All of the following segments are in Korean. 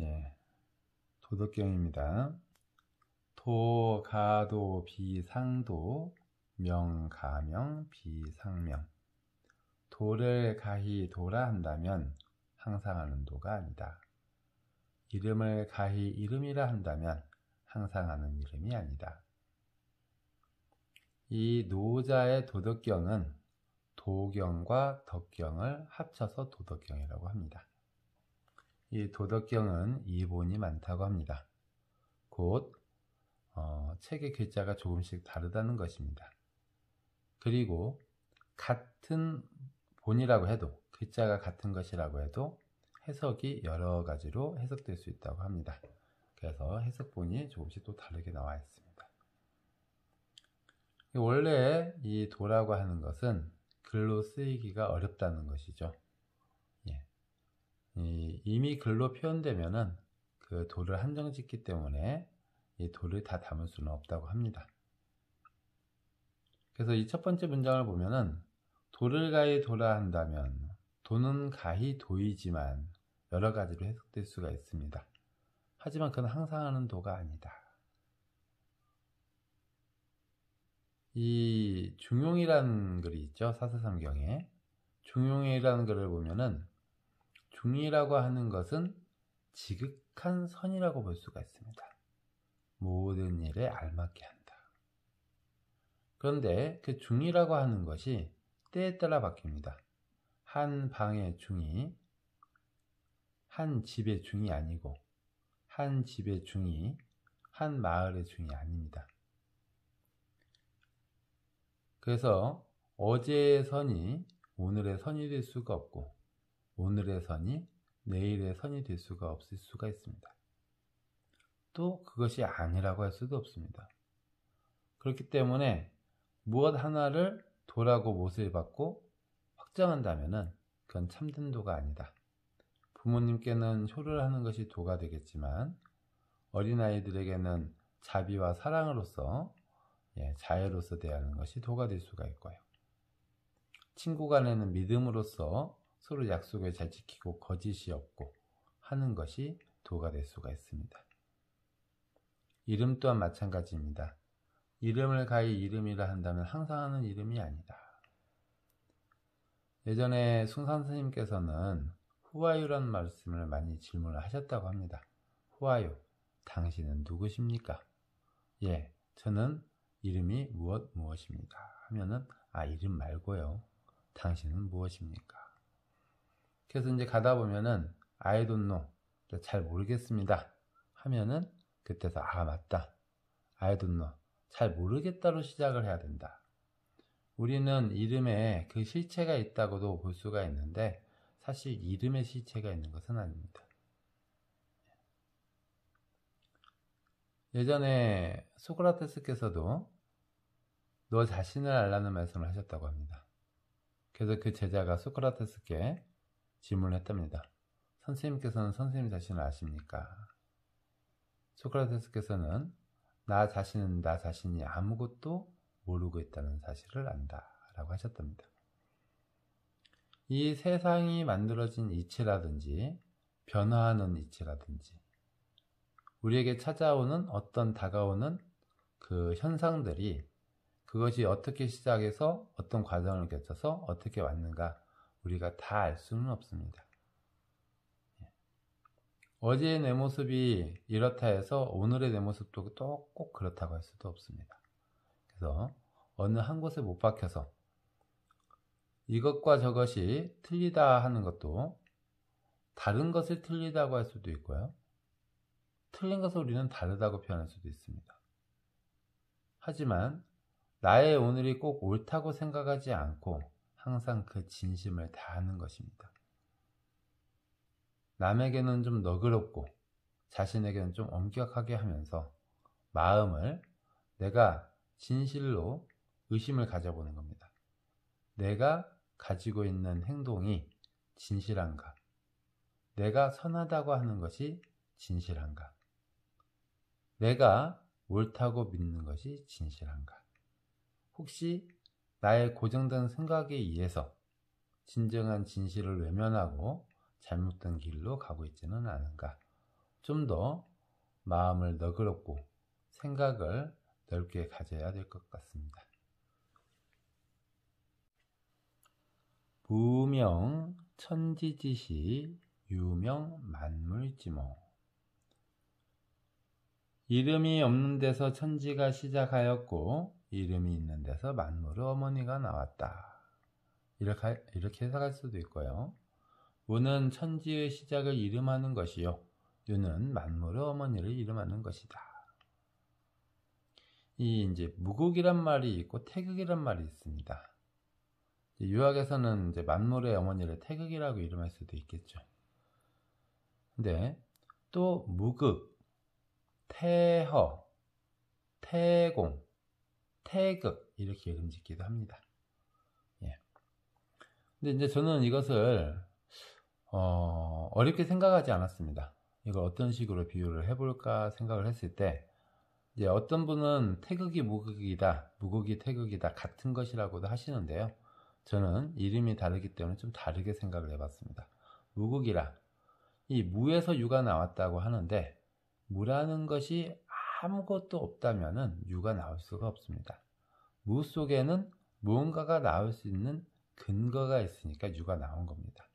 예, 도덕경입니다. 도, 가도, 비상도, 명, 가명, 비상명. 도를 가히 도라 한다면 항상 하는 도가 아니다. 이름을 가히 이름이라 한다면 항상 하는 이름이 아니다. 이 노자의 도덕경은 도경과 덕경을 합쳐서 도덕경이라고 합니다. 이 도덕경은 이본이 많다고 합니다. 곧 어, 책의 글자가 조금씩 다르다는 것입니다. 그리고 같은 본이라고 해도 글자가 같은 것이라고 해도 해석이 여러 가지로 해석될 수 있다고 합니다. 그래서 해석본이 조금씩 또 다르게 나와 있습니다. 원래 이 도라고 하는 것은 글로 쓰이기가 어렵다는 것이죠. 이미 글로 표현되면은 그 돌을 한정짓기 때문에 이 돌을 다 담을 수는 없다고 합니다. 그래서 이 첫 번째 문장을 보면은 돌을 가히 돌아 한다면 돈은 가히 도이지만 여러 가지로 해석될 수가 있습니다. 하지만 그건 항상 하는 도가 아니다. 이 중용이라는 글이 있죠. 사사삼경에 중용이라는 글을 보면은 중이라고 하는 것은 지극한 선이라고 볼 수가 있습니다. 모든 일에 알맞게 한다. 그런데 그 중이라고 하는 것이 때에 따라 바뀝니다. 한 방의 중이 한 집의 중이 아니고 한 집의 중이 한 마을의 중이 아닙니다. 그래서 어제의 선이 오늘의 선이 될 수가 없고 오늘의 선이 내일의 선이 될 수가 없을 수가 있습니다. 또 그것이 아니라고 할 수도 없습니다. 그렇기 때문에 무엇 하나를 도라고 못을 받고 확정한다면은 그건 참된 도가 아니다. 부모님께는 효를 하는 것이 도가 되겠지만 어린아이들에게는 자비와 사랑으로서 예, 자애로서 대하는 것이 도가 될 수가 있고요. 친구 간에는 믿음으로서 서로 약속을 잘 지키고 거짓이 없고 하는 것이 도가 될 수가 있습니다. 이름 또한 마찬가지입니다. 이름을 가히 이름이라 한다면 항상 하는 이름이 아니다. 예전에 승산 스님께서는 후아유라는 말씀을 많이 질문을 하셨다고 합니다. 후아유, 당신은 누구십니까? 예, 저는 이름이 무엇 무엇입니다. 하면은 아 이름 말고요. 당신은 무엇입니까? 그래서 이제 가다 보면은 I don't know. 잘 모르겠습니다. 하면은 그때서 아 맞다. I don't know. 잘 모르겠다로 시작을 해야 된다. 우리는 이름에 그 실체가 있다고도 볼 수가 있는데 사실 이름의 실체가 있는 것은 아닙니다. 예전에 소크라테스께서도 너 자신을 알라는 말씀을 하셨다고 합니다. 그래서 그 제자가 소크라테스께 질문을 했답니다. 선생님께서는 선생님 자신을 아십니까? 소크라테스께서는 나 자신은 나 자신이 아무것도 모르고 있다는 사실을 안다. 라고 하셨답니다. 이 세상이 만들어진 이치라든지, 변화하는 이치라든지, 우리에게 찾아오는 어떤 다가오는 그 현상들이 그것이 어떻게 시작해서 어떤 과정을 거쳐서 어떻게 왔는가 우리가 다 알 수는 없습니다. 예. 어제의 내 모습이 이렇다 해서 오늘의 내 모습도 또꼭 그렇다고 할 수도 없습니다. 그래서 어느 한 곳에 못 박혀서 이것과 저것이 틀리다 하는 것도 다른 것을 틀리다고 할 수도 있고요. 틀린 것을 우리는 다르다고 표현할 수도 있습니다. 하지만 나의 오늘이 꼭 옳다고 생각하지 않고 항상 그 진심을 다하는 것입니다. 남에게는 좀 너그럽고 자신에게는 좀 엄격하게 하면서 마음을 내가 진실로 의심을 가져보는 겁니다. 내가 가지고 있는 행동이 진실한가? 내가 선하다고 하는 것이 진실한가? 내가 옳다고 믿는 것이 진실한가? 혹시 나의 고정된 생각에 의해서 진정한 진실을 외면하고 잘못된 길로 가고 있지는 않은가. 좀 더 마음을 너그럽고 생각을 넓게 가져야 될 것 같습니다. 부명 천지지시 유명 만물지모 이름이 없는 데서 천지가 시작하였고 이름이 있는 데서 만물의 어머니가 나왔다. 이렇게, 이렇게 해석할 수도 있고요. 우는 천지의 시작을 이름하는 것이요. 유는 만물의 어머니를 이름하는 것이다. 이 이제 무국이란 말이 있고 태극이란 말이 있습니다. 유학에서는 이제 만물의 어머니를 태극이라고 이름할 수도 있겠죠. 근데 또 무극, 태허, 태공 태극 이렇게 금짓기도 합니다. 예. 근데 이제 저는 이것을 어, 어렵게 생각하지 않았습니다. 이걸 어떤 식으로 비유를 해볼까 생각을 했을 때 이제 어떤 분은 태극이 무극이다, 무극이 태극이다 같은 것이라고도 하시는데요. 저는 이름이 다르기 때문에 좀 다르게 생각을 해봤습니다. 무극이라 이 무에서 유가 나왔다고 하는데 무라는 것이 아무것도 없다면 유가 나올 수가 없습니다. 무 속에는 무언가가 나올 수 있는 근거가 있으니까 유가 나온 겁니다.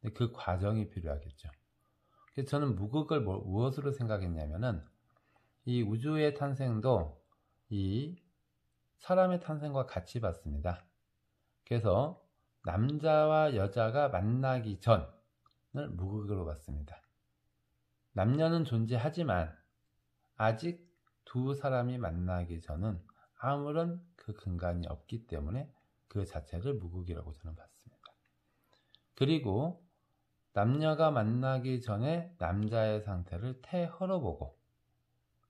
근데 그 과정이 필요하겠죠. 그래서 저는 무극을 뭐, 무엇으로 생각했냐면은 이 우주의 탄생도 이 사람의 탄생과 같이 봤습니다. 그래서 남자와 여자가 만나기 전을 무극으로 봤습니다. 남녀는 존재하지만 아직 두 사람이 만나기 전은 아무런 그 근간이 없기 때문에 그 자체를 무국이라고 저는 봤습니다. 그리고 남녀가 만나기 전에 남자의 상태를 태허로 보고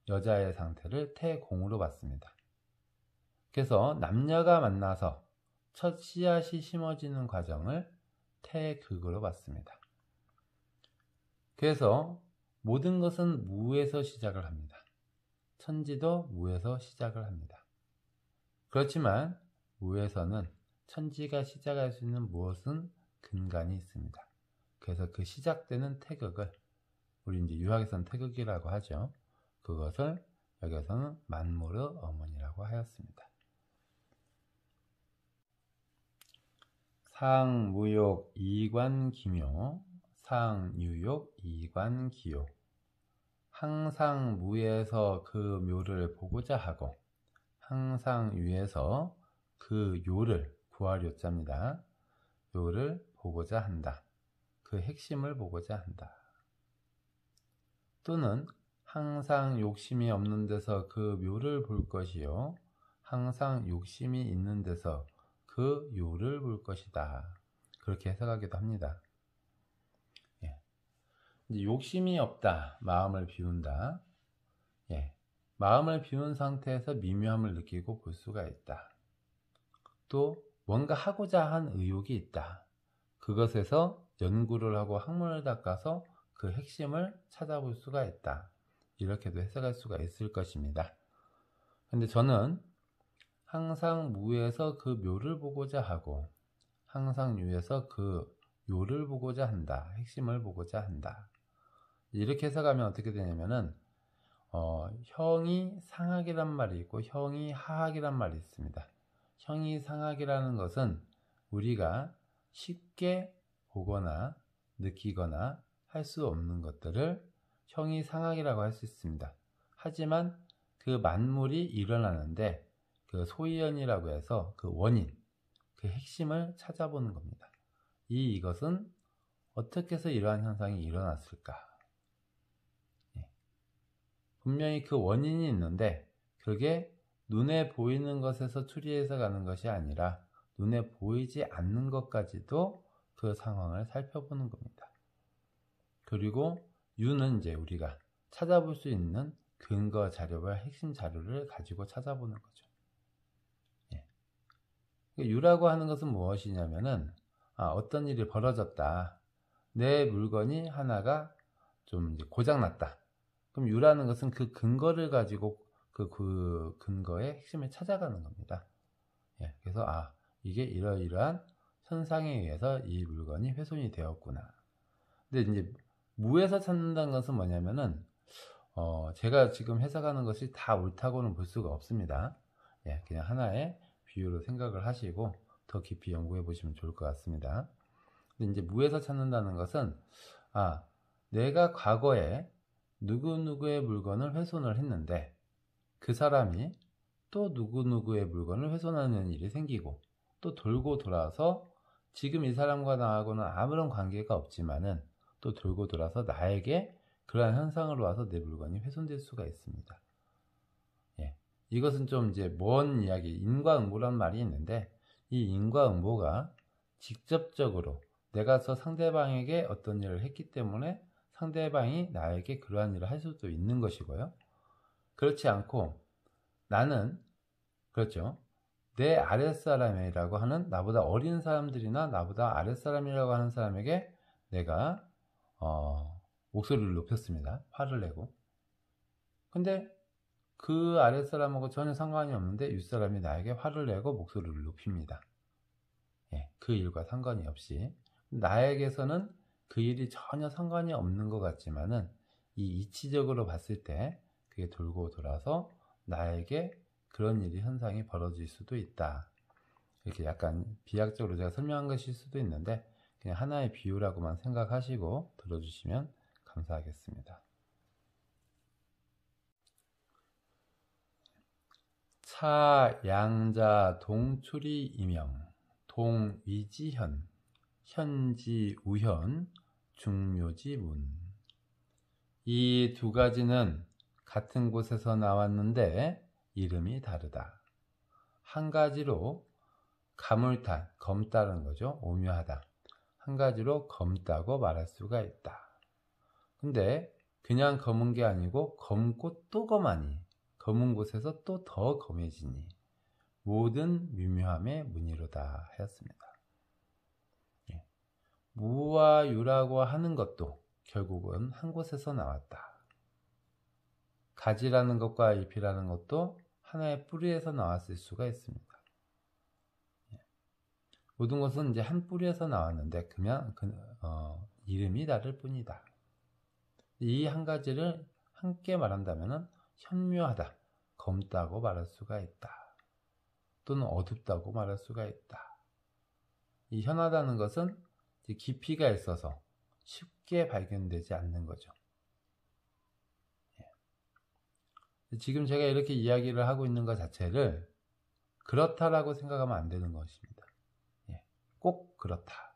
여자의 상태를 태공으로 봤습니다. 그래서 남녀가 만나서 첫 씨앗이 심어지는 과정을 태극으로 봤습니다. 그래서 모든 것은 무에서 시작을 합니다. 천지도 무에서 시작을 합니다. 그렇지만 무에서는 천지가 시작할 수 있는 무엇은 근간이 있습니다. 그래서 그 시작되는 태극을 우리 이제 유학에서는 태극이라고 하죠. 그것을 여기서는 만물의 어머니라고 하였습니다. 상무욕 이관기묘 상유욕 이관기요 항상 무에서 그 묘를 보고자 하고 항상 위에서 그 요를 구하려 자입니다. 요를 보고자 한다. 그 핵심을 보고자 한다. 또는 항상 욕심이 없는 데서 그 묘를 볼 것이요. 항상 욕심이 있는 데서 그 요를 볼 것이다. 그렇게 해석하기도 합니다. 욕심이 없다. 마음을 비운다. 예. 마음을 비운 상태에서 미묘함을 느끼고 볼 수가 있다. 또 뭔가 하고자 한 의욕이 있다. 그것에서 연구를 하고 학문을 닦아서 그 핵심을 찾아볼 수가 있다. 이렇게도 해석할 수가 있을 것입니다. 근데 저는 항상 무에서 그 묘를 보고자 하고 항상 유에서 그 요를 보고자 한다. 핵심을 보고자 한다. 이렇게 해석하면 어떻게 되냐면은 어, 형이 상악이란 말이 있고 형이 하악이란 말이 있습니다. 형이 상악이라는 것은 우리가 쉽게 보거나 느끼거나 할 수 없는 것들을 형이 상악이라고 할 수 있습니다. 하지만 그 만물이 일어나는데 그 소위연이라고 해서 그 원인, 그 핵심을 찾아보는 겁니다. 이 이것은 어떻게 해서 이러한 현상이 일어났을까? 분명히 그 원인이 있는데 그게 눈에 보이는 것에서 추리해서 가는 것이 아니라 눈에 보이지 않는 것까지도 그 상황을 살펴보는 겁니다. 그리고 유는 이제 우리가 찾아볼 수 있는 근거 자료와 핵심 자료를 가지고 찾아보는 거죠. 예. 그러니까 유라고 하는 것은 무엇이냐면은 아, 어떤 일이 벌어졌다. 내 물건이 하나가 좀 고장났다. 그럼 유라는 것은 그 근거를 가지고 그, 그 근거의 핵심을 찾아가는 겁니다. 예, 그래서 아 이게 이러이러한 현상에 의해서 이 물건이 훼손이 되었구나. 근데 이제 무에서 찾는다는 것은 뭐냐면은 어, 제가 지금 해석하는 것이 다 옳다고는 볼 수가 없습니다. 예, 그냥 하나의 비유로 생각을 하시고 더 깊이 연구해 보시면 좋을 것 같습니다. 근데 이제 무에서 찾는다는 것은 아 내가 과거에 누구누구의 물건을 훼손을 했는데 그 사람이 또 누구누구의 물건을 훼손하는 일이 생기고 또 돌고 돌아서 지금 이 사람과 나하고는 아무런 관계가 없지만은 또 돌고 돌아서 나에게 그러한 현상으로 와서 내 물건이 훼손될 수가 있습니다. 예. 이것은 좀 이제 먼 이야기, 인과응보란 말이 있는데 이 인과응보가 직접적으로 내가 서 상대방에게 어떤 일을 했기 때문에 상대방이 나에게 그러한 일을 할 수도 있는 것이고요. 그렇지 않고 나는 그렇죠. 내 아랫사람이라고 하는 나보다 어린 사람들이나 나보다 아랫사람이라고 하는 사람에게 내가 어, 목소리를 높였습니다. 화를 내고. 근데 그 아랫사람하고 전혀 상관이 없는데 윗사람이 나에게 화를 내고 목소리를 높입니다. 예, 그 일과 상관이 없이 나에게서는 그 일이 전혀 상관이 없는 것 같지만은 이 이치적으로 봤을 때 그게 돌고 돌아서 나에게 그런 일이 현상이 벌어질 수도 있다. 이렇게 약간 비약적으로 제가 설명한 것일 수도 있는데 그냥 하나의 비유라고만 생각하시고 들어주시면 감사하겠습니다. 차, 양자, 동출이 임명 동위지현, 현지, 우현, 중묘지문. 이 두 가지는 같은 곳에서 나왔는데 이름이 다르다. 한 가지로 가물탄, 검다는 거죠. 오묘하다. 한 가지로 검다고 말할 수가 있다. 근데 그냥 검은 게 아니고 검고 또 검하니 검은 곳에서 또 더 검해지니 모든 미묘함의 문의로다 하였습니다. 무와 유라고 하는 것도 결국은 한 곳에서 나왔다. 가지라는 것과 잎이라는 것도 하나의 뿌리에서 나왔을 수가 있습니다. 예. 모든 것은 이제 한 뿌리에서 나왔는데 그냥 그, 어, 이름이 다를 뿐이다. 이 한 가지를 함께 말한다면 현묘하다, 검다고 말할 수가 있다. 또는 어둡다고 말할 수가 있다. 이 현하다는 것은 깊이가 있어서 쉽게 발견되지 않는 거죠. 예. 지금 제가 이렇게 이야기를 하고 있는 것 자체를 그렇다라고 생각하면 안 되는 것입니다. 예. 꼭 그렇다.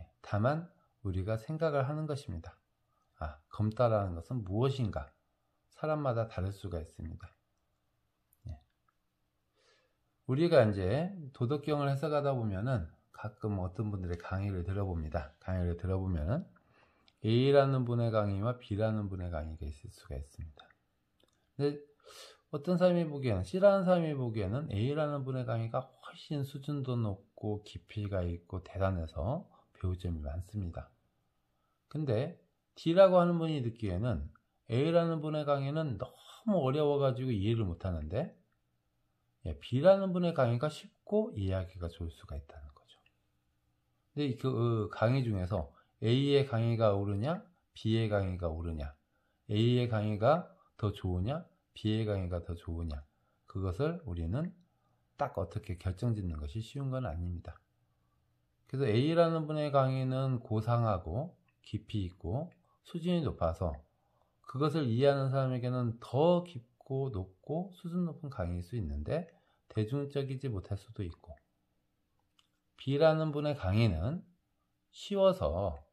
예. 다만 우리가 생각을 하는 것입니다. 아, 검다라는 것은 무엇인가? 사람마다 다를 수가 있습니다. 우리가 이제 도덕경을 해석하다 보면은 가끔 어떤 분들의 강의를 들어봅니다. 강의를 들어보면 A라는 분의 강의와 B라는 분의 강의가 있을 수가 있습니다. 근데 어떤 사람이 보기에는 C라는 사람이 보기에는 A라는 분의 강의가 훨씬 수준도 높고 깊이가 있고 대단해서 배울 점이 많습니다. 근데 D라고 하는 분이 듣기에는 A라는 분의 강의는 너무 어려워가지고 이해를 못하는데 예, B라는 분의 강의가 쉽고 이해하기가 좋을 수가 있다는 근데 그 어, 강의 중에서 A의 강의가 오르냐, B의 강의가 오르냐, A의 강의가 더 좋으냐, B의 강의가 더 좋으냐, 그것을 우리는 딱 어떻게 결정짓는 것이 쉬운 건 아닙니다. 그래서 A라는 분의 강의는 고상하고 깊이 있고 수준이 높아서 그것을 이해하는 사람에게는 더 깊고 높고 수준 높은 강의일 수 있는데 대중적이지 못할 수도 있고 B라는 분의 강의는 쉬워서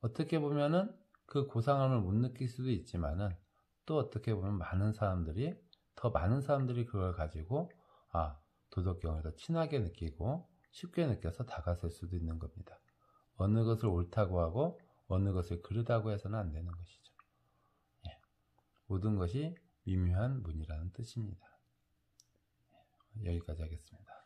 어떻게 보면은 그 고상함을 못 느낄 수도 있지만은 또 어떻게 보면 많은 사람들이 더 많은 사람들이 그걸 가지고 아 도덕경을 더 친하게 느끼고 쉽게 느껴서 다가설 수도 있는 겁니다. 어느 것을 옳다고 하고 어느 것을 그르다고 해서는 안 되는 것이죠. 예. 모든 것이 미묘한 문이라는 뜻입니다. 예. 여기까지 하겠습니다.